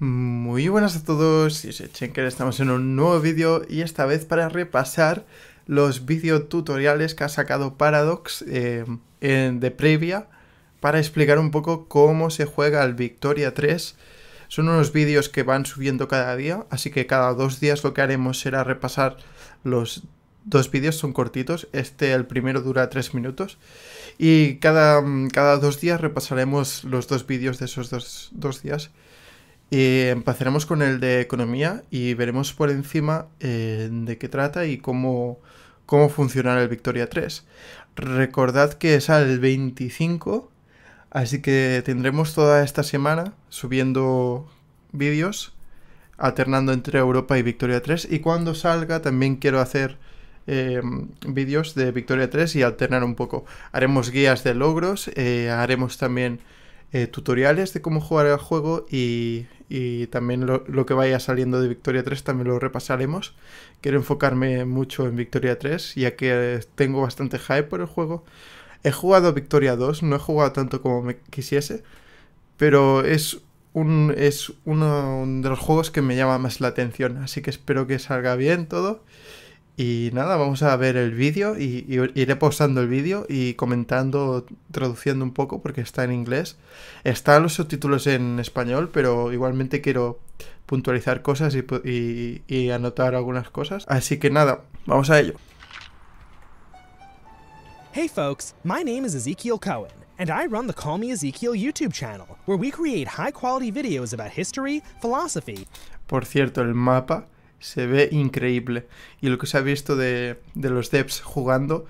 Muy buenas a todos, yo soy Chenker, estamos en un nuevo vídeo y esta vez para repasar los tutoriales que ha sacado Paradox eh, en, de previa para explicar un poco cómo se juega el Victoria 3. Son unos vídeos que van subiendo cada día, así que cada dos días lo que haremos será repasar los dos vídeos, son cortitos, este el primero dura tres minutos y cada, dos días repasaremos los dos vídeos de esos dos, dos días. Y empezaremos con el de economía y veremos por encima eh, de qué trata y cómo, cómo funciona el Victoria 3. Recordad que es el 25, así que tendremos toda esta semana subiendo vídeos alternando entre Europa y Victoria 3 y cuando salga también quiero hacer eh, vídeos de Victoria 3 y alternar un poco. Haremos guías de logros, eh, haremos también eh, tutoriales de cómo jugar el juego y, y también lo, que vaya saliendo de Victoria 3 también lo repasaremos. Quiero enfocarme mucho en Victoria 3 ya que eh, tengo bastante hype por el juego. He jugado Victoria 2, no he jugado tanto como me quisiese, pero es, un, es uno de los juegos que me llama más la atención, así que espero que salga bien todo. Y nada, vamos a ver el vídeo y, iré postando el vídeo y comentando, traduciendo un poco porque está en inglés. Están los subtítulos en español, pero igualmente quiero puntualizar cosas y, anotar algunas cosas. Así que nada, vamos a ello. Hey folks, my name is Ezekiel Cohen. and I run the Call Me Ezekiel YouTube channel, where we create high quality videos about history, philosophy. Por cierto, el mapa se ve increíble. Y lo que se ha visto de, de los devs jugando,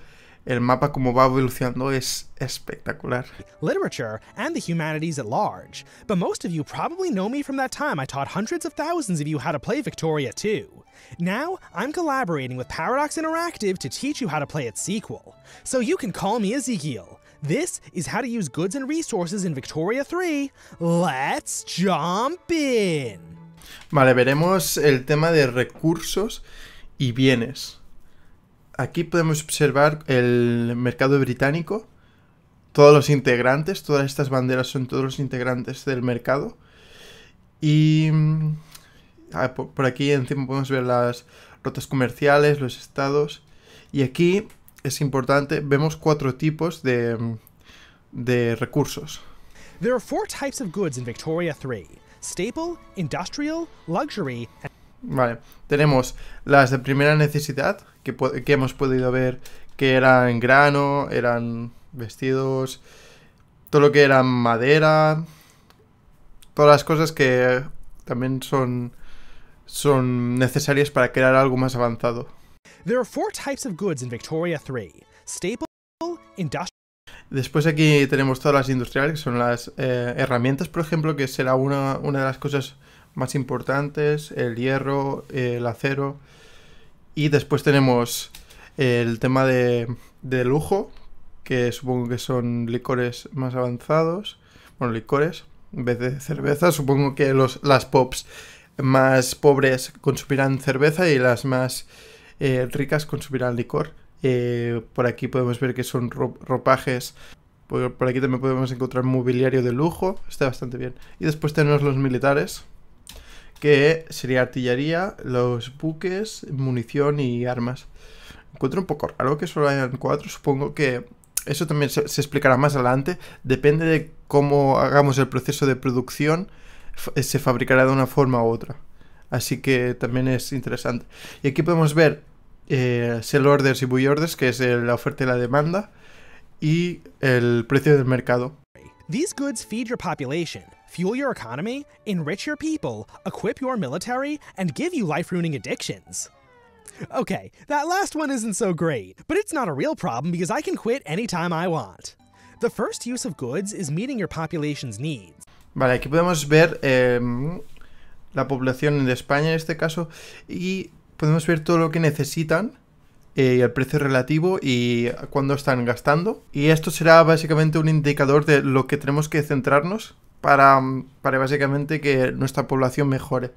el mapa como va evolucionando es espectacular. Literature and the humanities at large. But most of you probably know me from that time I taught hundreds of thousands of you how to play Victoria 2. Now, I'm collaborating with Paradox Interactive to teach you how to play its sequel. So you can call me Ezekiel. This is how to use goods and resources in Victoria 3. Let's jump in! Vale, veremos el tema de recursos y bienes. Aquí podemos observar el mercado británico, todos los integrantes, todas estas banderas son todos los integrantes del mercado. Y mm, ah, por aquí encima podemos ver las rutas comerciales, los estados. Y aquí es importante, vemos cuatro tipos de, mm, de recursos. There are four types of goods in Victoria 3 staple, industrial, luxury. Vale, tenemos las de primera necesidad que, hemos podido ver que eran grano, eran vestidos, todo lo que era madera, todas las cosas que también son, son necesarias para crear algo más avanzado. There are four types of goods in Victoria 3. Staple, industrial, Después aquí tenemos todas las industriales, que son las eh, herramientas, por ejemplo, que será una, de las cosas más importantes, el hierro, el acero. Y después tenemos eh, el tema de, lujo, que supongo que son licores más avanzados, bueno, licores, en vez de cerveza, supongo que las pops más pobres consumirán cerveza y las más eh, ricas consumirán licor. Eh, por aquí podemos ver que son ropajes. Por, aquí también podemos encontrar mobiliario de lujo. Está bastante bien. Y después tenemos los militares, que sería artillería, los buques, munición y armas. Encuentro un poco raro que solo hayan cuatro. Supongo que eso también se, se explicará más adelante. Depende de cómo hagamos el proceso de producción, eh, se fabricará de una forma u otra. Así que también es interesante. Y aquí podemos ver eh, sell orders y buy orders, que es la oferta y la demanda, y el precio del mercado. These goods feed your population, fuel your economy, enrich your people, equip your military, and give you life ruining addictions. Okay, that last one isn't so great, but it's not a real problem because I can quit anytime I want. The first use of goods is meeting your population's needs. Vale, aquí podemos ver em, la población de España en este caso y podemos ver todo lo que necesitan y eh, el precio relativo y cuándo están gastando. Y esto será básicamente un indicador de lo que tenemos que centrarnos para, para básicamente que nuestra población mejore.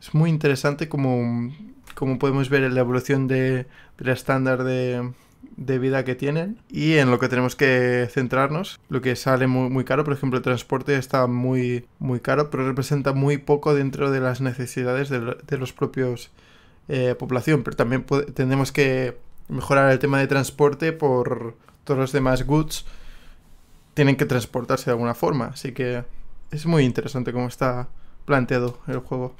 Es muy interesante como, como podemos ver la evolución del de estándar de, vida que tienen y en lo que tenemos que centrarnos. Lo que sale muy, caro, por ejemplo, el transporte está muy, muy caro, pero representa muy poco dentro de las necesidades de, de los propios eh, población, pero también tenemos que mejorar el tema de transporte por todos los demás goods tienen que transportarse de alguna forma, así que es muy interesante cómo está planteado el juego.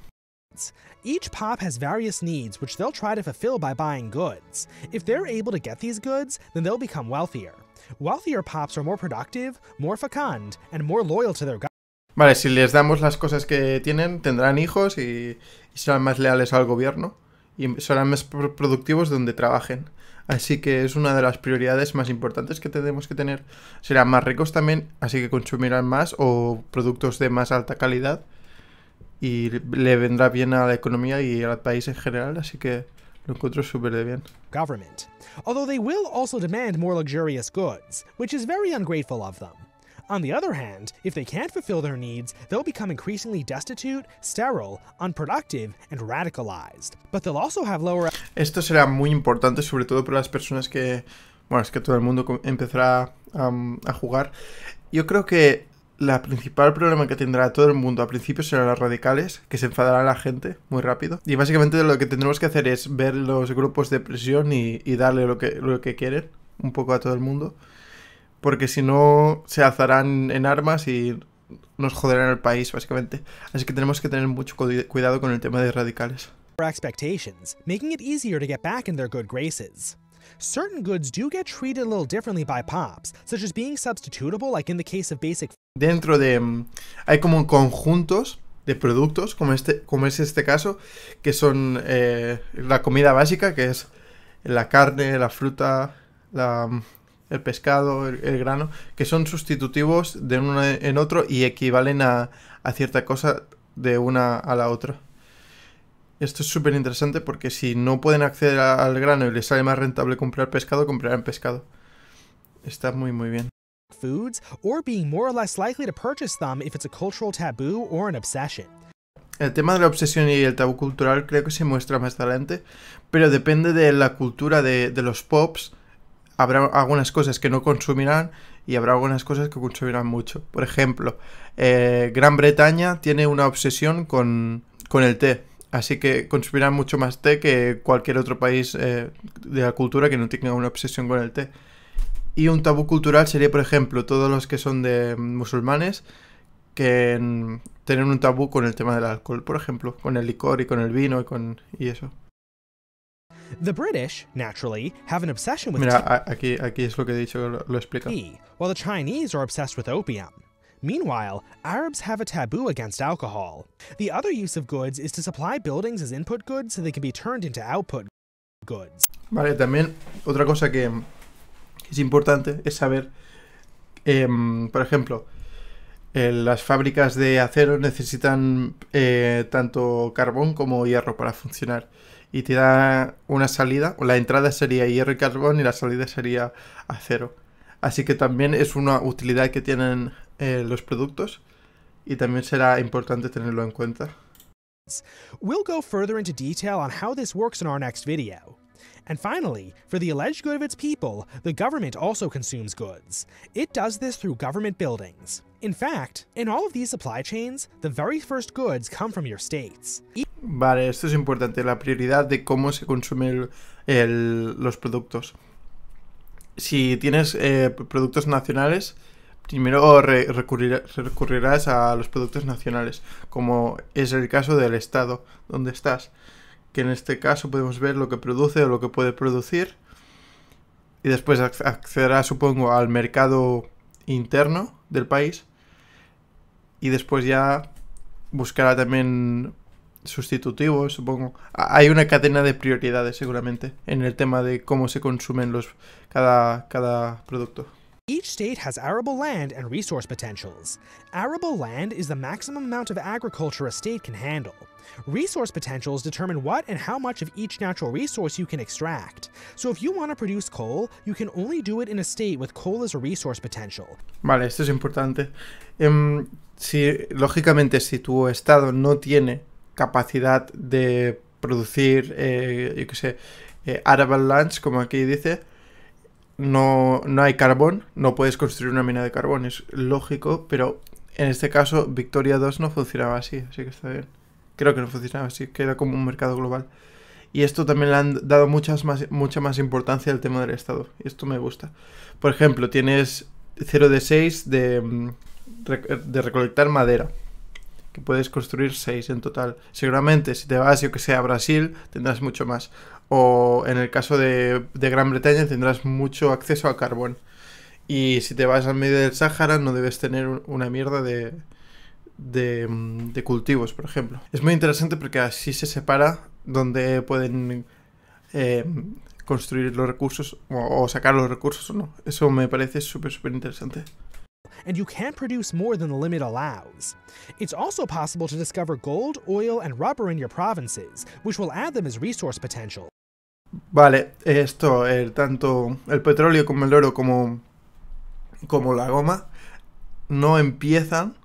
Vale, si les damos las cosas que tienen, tendrán hijos y serán más leales al gobierno y em, serán más productivos donde trabajen. Así que es una de las prioridades más importantes que tenemos que tener. Serán más ricos también, así que consumirán más o productos de más alta calidad. Y le vendrá bien a la economía y al país en general, así que lo encuentro súper de bien. Although they will also demand more luxurious goods, which is very ungrateful of them. On the other hand, if they can't fulfill their needs, they'll become increasingly destitute, sterile, unproductive, and radicalized. But they'll also have lower... Esto será muy importante, sobre todo para las personas que... Bueno, es que todo el mundo empezará a jugar. Yo creo que la principal problema que tendrá todo el mundo al principio serán los radicales, que se enfadará la gente muy rápido. Y básicamente lo que tendremos que hacer es ver los grupos de presión y, y darle lo que, lo que quieren, un poco a todo el mundo porque si no se alzarán en armas y nos joderán el país, básicamente. Así que tenemos que tener mucho cuidado con el tema de radicales. Dentro de. Mm, hay como conjuntos de productos, como, este, como es este caso, que son eh, la comida básica, que es la carne, la fruta, la, mm, el pescado, el, grano, que son sustitutivos de uno en otro y equivalen a, cierta cosa de una a la otra. Esto es súper interesante porque si no pueden acceder al grano y les sale más rentable comprar pescado, comprarán pescado. Está muy muy bien. Foods or being more or less likely to purchase them if it's a cultural taboo or an obsession. El tema de la obsesión y el tabú cultural creo que se muestra más adelante, pero depende de la cultura de, de los pops habrá algunas cosas que no consumirán y habrá algunas cosas que consumirán mucho. Por ejemplo, eh, Gran Bretaña tiene una obsesión con, el té, así que consumirán mucho más té que cualquier otro país eh, de la cultura que no tenga una obsesión con el té. Y un tabú cultural sería, por ejemplo, todos los que son de musulmanes que tienen un tabú con el tema del alcohol, por ejemplo, con el licor y con el vino y con y eso. The British, naturally, have an obsession with Mira, aquí, aquí es lo que he dicho, lo, lo explica. While the Chinese are obsessed with opium. Meanwhile, Arabs have a taboo against alcohol. The other use of goods is to supply buildings as input goods so they can be turned into output goods. Vale, también otra cosa que es importante es saber, em, por ejemplo, las fábricas de acero necesitan eh, tanto carbón como hierro para funcionar y te da una salida. o La entrada sería hierro y carbón y la salida sería acero. Así que también es una utilidad que tienen eh, los productos y también será importante tenerlo en cuenta. We'll go further into detail on how this works in our next video. And finally, for the alleged good of its people, the government also consumes goods. It does this through government buildings. In fact, in all of these supply chains, the very first goods come from your states. Vale, esto es importante, la prioridad de cómo se consumen los productos. Si tienes eh, productos nacionales, primero recurrirás a los productos nacionales, como es el caso del estado donde estás, que en este caso podemos ver lo que produce o lo que puede producir, y después accederá supongo, al mercado interno del país, y después ya buscará también sustitutivo supongo. Hay una cadena de prioridades seguramente en el tema de cómo se consumen los cada, cada producto. Each state has arable land and resource potentials. Arable land is the maximum amount of agriculture a state can handle. Resource potentials determine what and how much of each natural resource you can extract. So if you want to produce coal, you can only do it in a state with coal as a resource potential. Vale, esto es importante. Em, si, lógicamente, si tu estado no tiene capacidad de producir, eh, yo qué sé, eh, arable lands, como aquí dice, no, no hay carbón, no puedes construir una mina de carbón, es lógico, pero en este caso Victoria 2 no funcionaba así, así que está bien. Creo que no funcionaba así, queda como un mercado global. Y esto también le han dado muchas más, mucha más importancia al tema del Estado. Y esto me gusta. Por ejemplo, tienes 0 de 6 de, mm, de recolectar madera que puedes construir seis en total. Seguramente si te vas, yo que sé, a Brasil, tendrás mucho más. O en el caso de, Gran Bretaña tendrás mucho acceso a carbón. Y si te vas al medio del Sahara, no debes tener una mierda de, mm, de, cultivos, por ejemplo. Es muy interesante porque así se separa donde pueden eh, construir los recursos o sacar los recursos o no. Eso me parece súper, súper interesante and you can't produce more than the limit allows. It's also possible to discover gold, oil, and rubber in your provinces, which will add them as resource potential. Vale, esto, el, tanto el petróleo como el oro como, como la goma no empiezan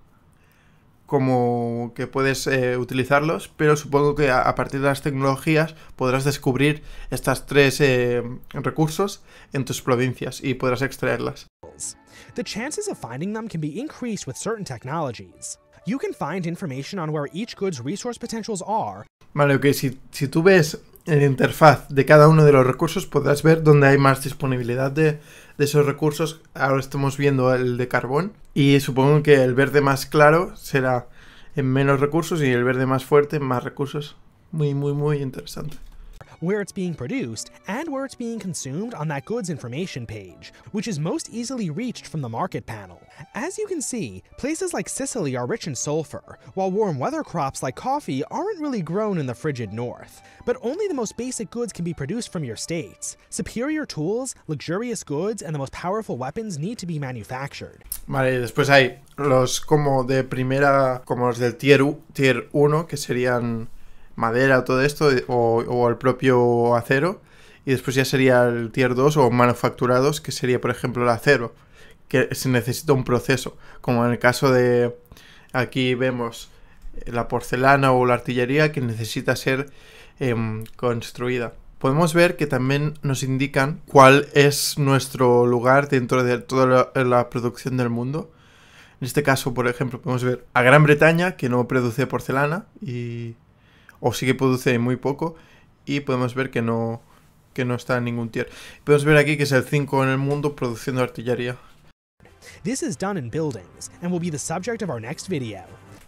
como que puedes eh, utilizarlos, pero supongo que a, partir de las tecnologías podrás descubrir estas tres eh, recursos en tus provincias y podrás extraerlas. The chances of finding them can be increased with certain technologies. You can find information on where each good's resource potentials Vale, ok, si, si tú ves la interfaz de cada uno de los recursos podrás ver dónde hay más disponibilidad de, de, esos recursos. Ahora estamos viendo el de carbón y supongo que el verde más claro será en menos recursos y el verde más fuerte en más recursos. Muy, muy, muy interesante. where it's being produced, and where it's being consumed on that goods information page, which is most easily reached from the market panel. As you can see, places like Sicily are rich in sulfur, while warm weather crops like coffee aren't really grown in the frigid north. But only the most basic goods can be produced from your states. Superior tools, luxurious goods, and the most powerful weapons need to be manufactured. Vale, después hay los como de primera, como los del tier, tier que serían madera o todo esto, eh, o, el propio acero. Y después ya sería el tier 2 o manufacturados, que sería por ejemplo el acero, que se necesita un proceso, como en el caso de aquí vemos eh, la porcelana o la artillería que necesita ser em, construida. Podemos ver que también nos indican cuál es nuestro lugar dentro de toda la producción del mundo. En este caso, por ejemplo, podemos ver a Gran Bretaña, que no produce porcelana, y o sí que produce muy poco y podemos ver que no, no está en ningún tier. Podemos ver aquí que es el 5 en el mundo produciendo artillería.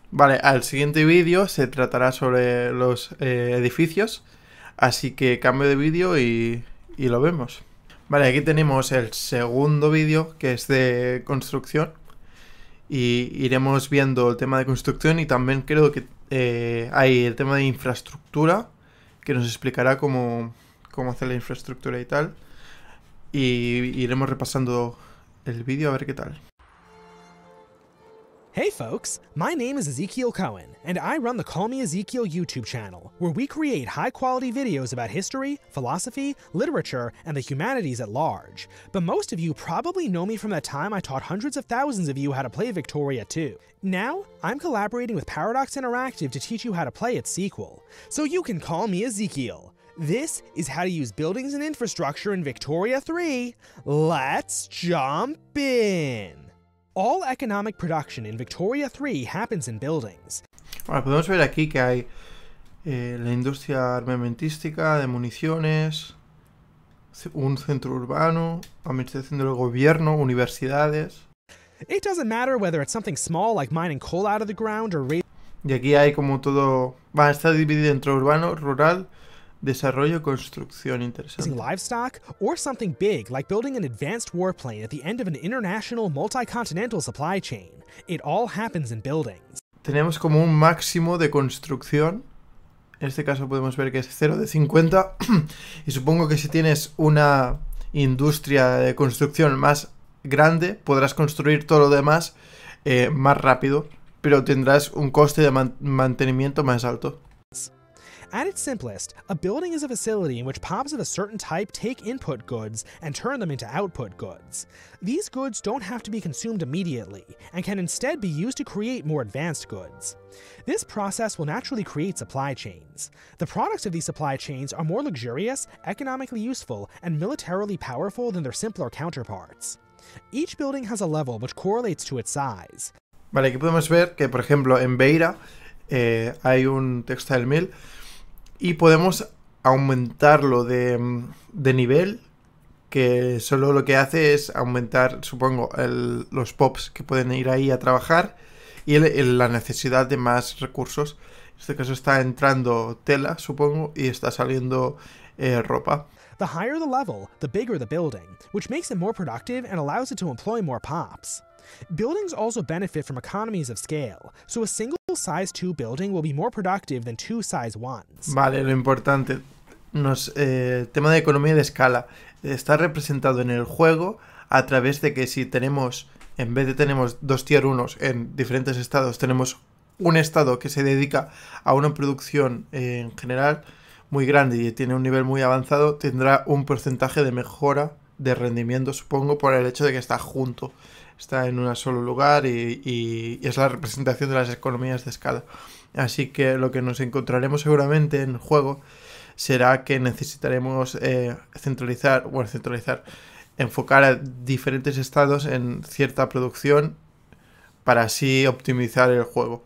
Vale, al siguiente vídeo se tratará sobre los eh, edificios, así que cambio de vídeo y, y lo vemos. Vale, aquí tenemos el segundo vídeo que es de construcción y iremos viendo el tema de construcción y también creo que eh, hay el tema de infraestructura que nos explicará cómo hacer la infraestructura y tal. Y iremos repasando el vídeo a ver qué tal. Hey folks, my name is Ezekiel Cohen, and I run the Call Me Ezekiel YouTube channel, where we create high quality videos about history, philosophy, literature, and the humanities at large. But most of you probably know me from the time I taught hundreds of thousands of you how to play Victoria 2. Now, I'm collaborating with Paradox Interactive to teach you how to play its sequel. So you can call me Ezekiel. This is how to use buildings and infrastructure in Victoria 3. Let's jump in! All economic production in Victoria 3 happens in buildings. bueno podemos ver aquí que hay eh, la industria armamentística de municiones, un centro urbano, administración del gobierno, universidades. It doesn't matter whether it's something small like mining coal out of the ground or Y aquí hay como todo, va, a estar dividido entre urbano, rural Desarrollo construcción interesante. something Tenemos como un máximo de construcción. En este caso podemos ver que es 0 de 50 y supongo que si tienes una industria de construcción más grande podrás construir todo lo demás eh, más rápido, pero tendrás un coste de mantenimiento más alto. At its simplest, a building is a facility in which POPs of a certain type take input goods and turn them into output goods. These goods don't have to be consumed immediately, and can instead be used to create more advanced goods. This process will naturally create supply chains. The products of these supply chains are more luxurious, economically useful, and militarily powerful than their simpler counterparts. Each building has a level which correlates to its size. Vale, aquí podemos ver que, por ejemplo, en Beira eh, hay un textile mill Y podemos aumentarlo de, nivel, que solo lo que hace es aumentar, supongo, los pops que pueden ir ahí a trabajar y la necesidad de más recursos. En este caso está entrando tela, supongo, y está saliendo ropa. makes employ more pops. Buildings also benefit from economies of scale, so a single size 2 building will be more productive than two size 1 Vale, lo importante, El eh, tema de economía de escala, está representado en el juego a través de que si tenemos, en vez de tenemos dos tier 1 en diferentes estados, tenemos un estado que se dedica a una producción en general muy grande y tiene un nivel muy avanzado, tendrá un porcentaje de mejora de rendimiento, supongo, por el hecho de que está junto está en un solo lugar y, es la representación de las economías de escala. Así que lo que nos encontraremos seguramente en el juego será que necesitaremos eh, centralizar, o centralizar, enfocar a diferentes estados en cierta producción para así optimizar el juego.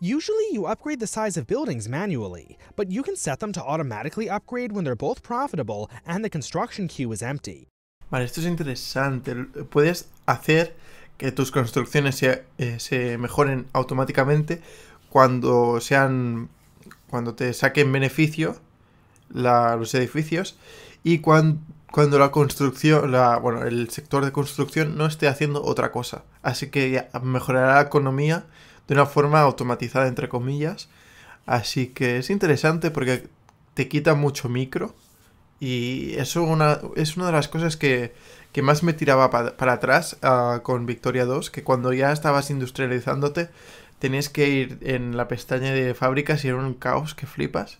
Usually you upgrade the size of buildings manually, but you can set them to automatically upgrade when they're both profitable and the construction queue is empty. Vale, esto es interesante. Puedes hacer que tus construcciones eh, se, mejoren automáticamente cuando sean. cuando te saquen beneficio los edificios y cuando la construcción, bueno, el sector de construcción no esté haciendo otra cosa. Así que mejorará la economía de una forma automatizada, entre comillas. Así que es interesante porque te quita mucho micro y eso es una de las cosas que, más me tiraba para atrás ah, con Victoria 2, que cuando ya estabas industrializándote, tenías que ir en la pestaña de fábricas y era un caos que flipas.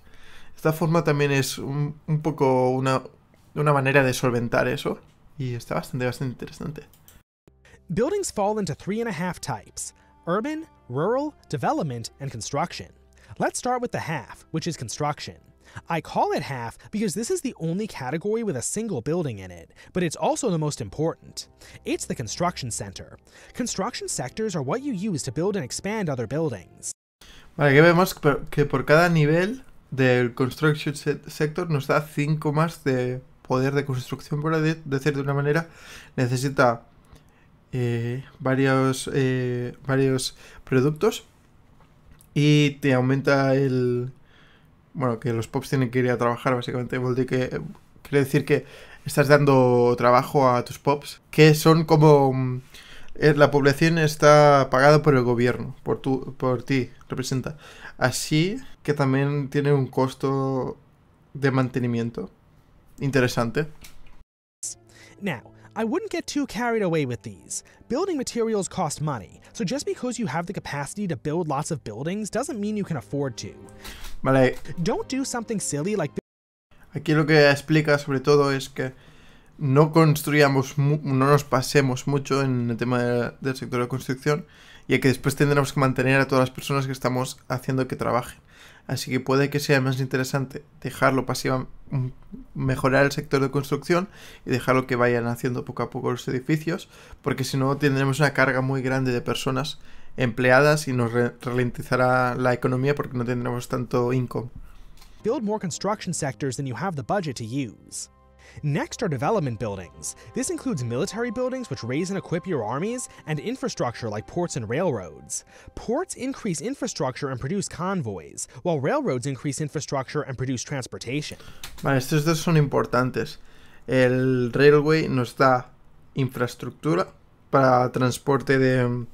Esta forma también es un, poco una, una manera de solventar eso y está bastante, bastante interesante. Buildings fall into three and a half types urban, rural, development, and construction. Let's start with the half, which is construction. I call it half because this is the only category with a single building in it, but it's also the most important. It's the construction center. Construction sectors are what you use to build and expand other buildings. Vale, que vemos que por cada nivel del construction sector nos da 5 más de poder de construcción, por decir de una manera, necesita eh, varios, eh, varios productos y te aumenta el, bueno, que los pops tienen que ir a trabajar, básicamente. Que, eh, quiere decir que estás dando trabajo a tus pops, que son como... Mm, eh, la población está pagada por el gobierno, por, tu, por ti, representa. Así que también tiene un costo de mantenimiento interesante. Now, I wouldn't get too carried away with these. Building materials cost money, so just because you have the capacity to build lots of buildings doesn't mean you can afford to something Aquí lo que explica sobre todo es que no construyamos, no nos pasemos mucho en el tema del sector de construcción, y que después tendremos que mantener a todas las personas que estamos haciendo que trabajen. Así que puede que sea más interesante dejarlo pasiva, mm, mejorar el sector de construcción y dejarlo que vayan haciendo poco a poco los edificios, porque si no tendremos una carga muy grande de personas empleadas y nos ralentizará la economía porque no tendremos tanto income. Build more construction sectors than you have the budget to use. Next are development buildings. This includes military buildings which raise and equip your armies, and infrastructure like ports and railroads. Ports increase infrastructure and produce convoys, while railroads increase infrastructure and produce transportation. estos dos son importantes. El railway nos da infraestructura para transporte de,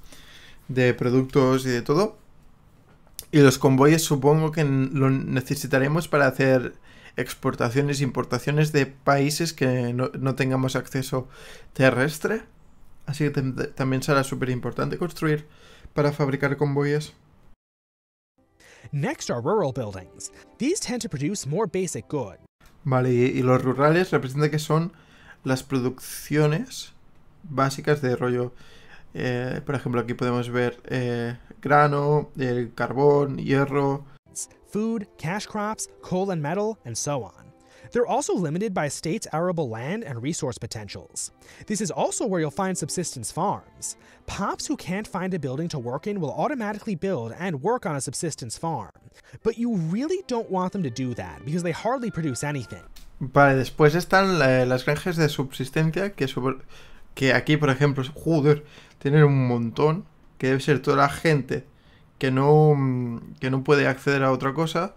de productos y de todo. Y los convoyes supongo que lo necesitaremos para hacer exportaciones, importaciones de países que no, tengamos acceso terrestre. Así que también será súper importante construir para fabricar convoyes. Next are rural buildings. These tend to produce more basic goods. Vale, y, y, los rurales representa que son las producciones básicas de rollo Eh, por ejemplo, aquí podemos ver eh, grano, el eh, carbón, hierro. Food, cash crops, coal and metal, and so on. They're also limited by state's arable land and resource potentials. This is also where you'll find subsistence farms. Pops who can't find a building to work in will automatically build and work on a subsistence farm. But you really don't want them to do that because they hardly produce anything. Vale, después están eh, las granjas de subsistencia que sobre Que aquí, por ejemplo, joder, tienen un montón, que debe ser toda la gente que no, mm, no puede acceder a otra cosa,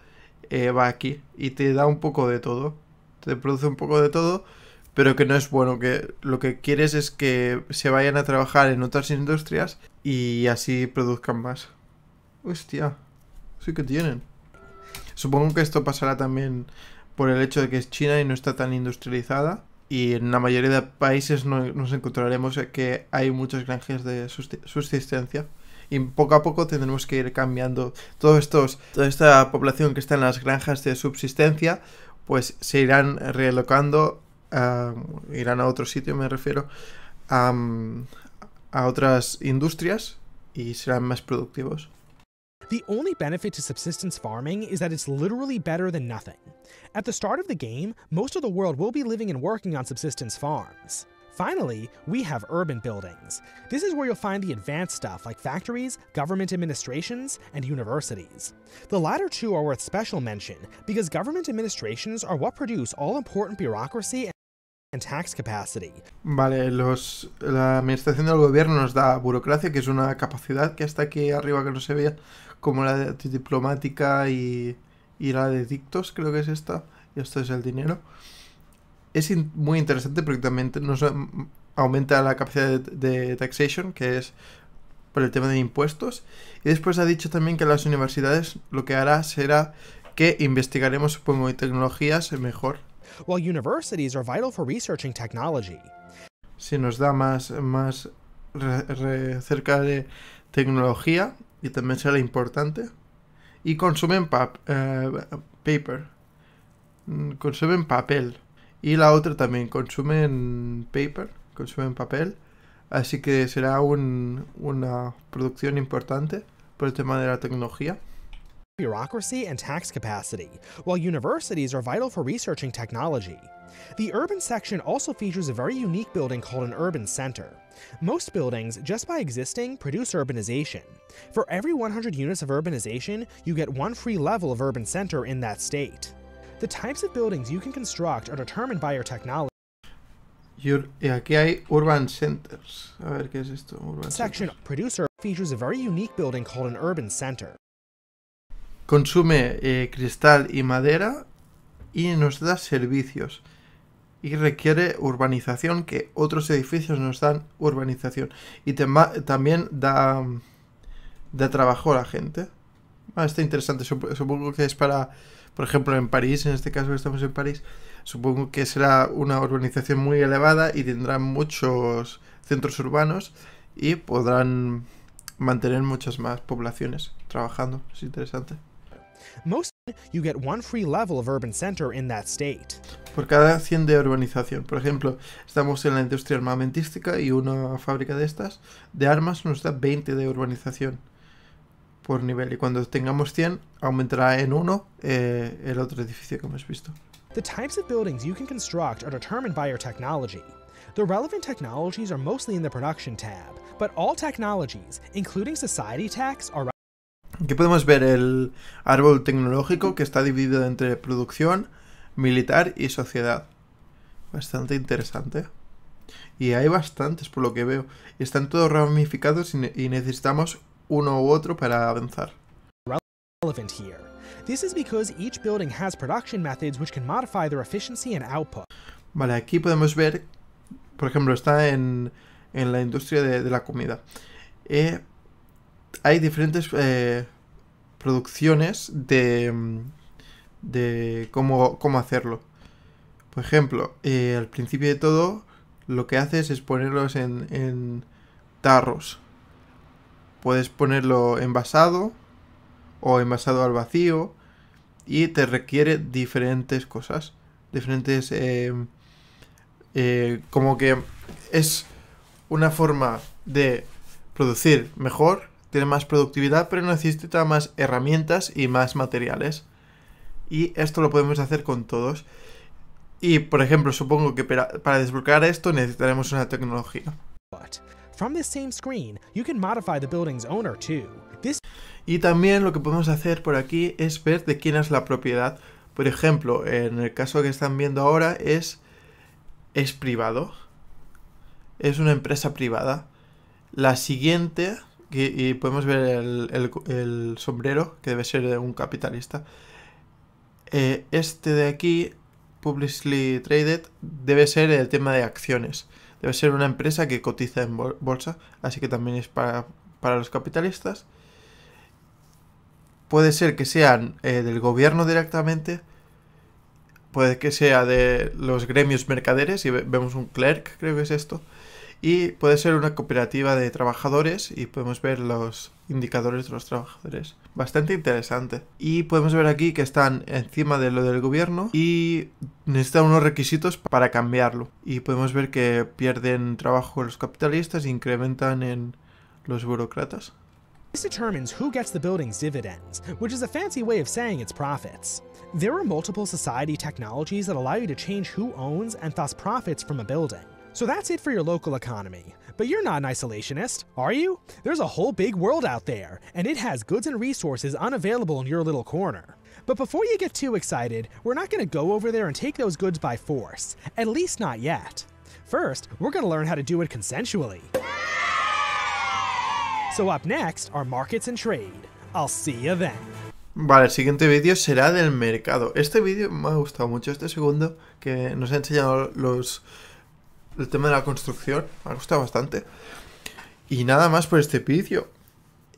eh, va aquí y te da un poco de todo. Te produce un poco de todo, pero que no es bueno, que lo que quieres es que se vayan a trabajar en otras industrias y así produzcan más. Hostia, sí que tienen. Supongo que esto pasará también por el hecho de que es China y no está tan industrializada y en la mayoría de países nos encontraremos que hay muchas granjas de subsistencia y poco a poco tendremos que ir cambiando todos estos toda esta población que está en las granjas de subsistencia pues se irán relocando irán a otro sitio me refiero a otras industrias y serán más productivos The only benefit to subsistence farming is that it's literally better than nothing. At the start of the game, most of the world will be living and working on subsistence farms. Finally, we have urban buildings. This is where you'll find the advanced stuff like factories, government administrations, and universities. The latter two are worth special mention because government administrations are what produce all important bureaucracy and tax capacity. Vale, los, la administración del gobierno nos da burocracia, que es una capacidad que hasta aquí arriba que no se veía, como la diplomática y, y la de dictos, creo que es esta, y esto es el dinero. Es muy interesante porque también nos mm, aumenta la capacidad de, taxation, que es por el tema de impuestos. Y después ha dicho también que las universidades lo que hará será que investigaremos, supongo, tecnologías mejor. Si nos da más, más cerca de tecnología y también será importante. Y consumen eh, paper. Mm, consumen papel. Y la otra también, consumen paper, consumen papel. Así que será un, una producción importante por el tema de la tecnología. bureaucracy and tax capacity, while universities are vital for researching technology. The urban section also features a very unique building called an urban center. Most buildings, just by existing, produce urbanization. For every 100 units of urbanization, you get one free level of urban center in that state. The types of buildings you can construct are determined by your technology. Your, y aquí hay urban centers. A ver, ¿qué es esto? Urban section producer features a very unique building called an urban center. Consume eh, cristal y madera y nos da servicios. Y requiere urbanización, que otros edificios nos dan urbanización. Y también da, trabajo a la gente. Ah, está interesante. Supongo que es para, por ejemplo, en París, en este caso estamos en París, supongo que será una urbanización muy elevada y tendrán muchos centros urbanos y podrán mantener muchas más poblaciones trabajando. Es interesante. Most you get one free level of urban center in that state. Por cada 100 de urbanización, por ejemplo, estamos en la industria armamentística y una fábrica de estas de armas nos da 20 de urbanización por nivel y cuando tengamos 100 aumentará en 1 eh, el otro edificio que hemos visto. The types of buildings you can construct are determined by your technology. The relevant technologies are mostly in the production tab, but all technologies, including society tax, are Aquí podemos ver el árbol tecnológico que está dividido entre producción, militar y sociedad. Bastante interesante. Y hay bastantes por lo que veo. Están todos ramificados y, necesitamos uno u otro para avanzar. Vale, aquí podemos ver, por ejemplo, está en, la industria de, de la comida. Eh, hay diferentes eh, producciones de, mm, de cómo, cómo hacerlo. Por ejemplo, eh, al principio de todo, lo que haces es ponerlos en, tarros. Puedes ponerlo envasado o envasado al vacío y te requiere diferentes cosas. Diferentes... Eh, como que es una forma de producir mejor tiene más productividad, pero necesita más herramientas y más materiales. Y esto lo podemos hacer con todos. Y, por ejemplo, supongo que para desbloquear esto necesitaremos una tecnología. Y también lo que podemos hacer por aquí es ver de quién es la propiedad. Por ejemplo, en el caso que están viendo ahora es, es privado. Es una empresa privada. La siguiente y, podemos ver el, sombrero, que debe ser de un capitalista. Eh, este de aquí, Publicly Traded, debe ser el tema de acciones. Debe ser una empresa que cotiza en bolsa, así que también es para, los capitalistas. Puede ser que sean eh, del gobierno directamente, puede que sea de los gremios mercaderes, y vemos un clerk, creo que es esto y puede ser una cooperativa de trabajadores y podemos ver los indicadores de los trabajadores. Bastante interesante. Y podemos ver aquí que están encima de lo del gobierno y necesitan unos requisitos para cambiarlo. Y podemos ver que pierden trabajo los capitalistas e incrementan en los burócratas. This determines who gets the building's dividends, which is a fancy way of saying its profits. There are multiple society technologies that allow you to change who owns and thus profits from a building. So that's it for your local economy. But you're not an isolationist, are you? There's a whole big world out there, and it has goods and resources unavailable in your little corner. But before you get too excited, we're not going to go over there and take those goods by force. At least not yet. First, we're going to learn how to do it consensually. So up next are markets and trade. I'll see you then. Vale, el siguiente vídeo será del mercado. Este vídeo me ha gustado mucho, este segundo, que nos ha enseñado los el tema de la construcción. Me ha gustado bastante. Y nada más por este vídeo.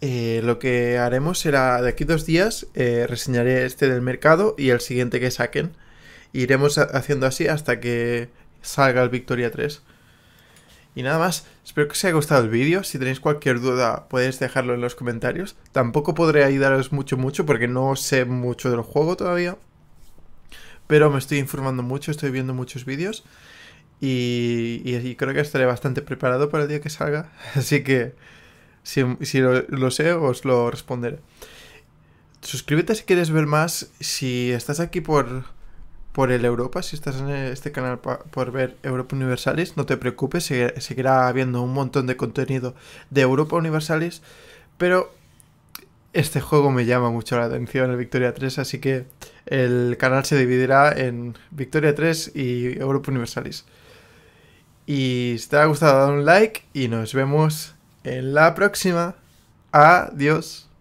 Eh, lo que haremos será de aquí dos días eh, reseñaré este del mercado y el siguiente que saquen. Iremos haciendo así hasta que salga el Victoria 3. Y nada más, espero que os haya gustado el vídeo, si tenéis cualquier duda podéis dejarlo en los comentarios. Tampoco podré ayudaros mucho mucho porque no sé mucho del juego todavía, pero me estoy informando mucho, estoy viendo muchos vídeos. Y, creo que estaré bastante preparado para el día que salga. Así que si, lo, sé, os lo responderé. Suscríbete si quieres ver más. Si estás aquí por, por el Europa, si estás en este canal por ver Europa Universalis, no te preocupes, seguirá habiendo un montón de contenido de Europa Universalis. Pero este juego me llama mucho la atención, el Victoria 3, así que el canal se dividirá en Victoria 3 y Europa Universalis. Y si te ha gustado, dale un like y nos vemos en la próxima. Adiós.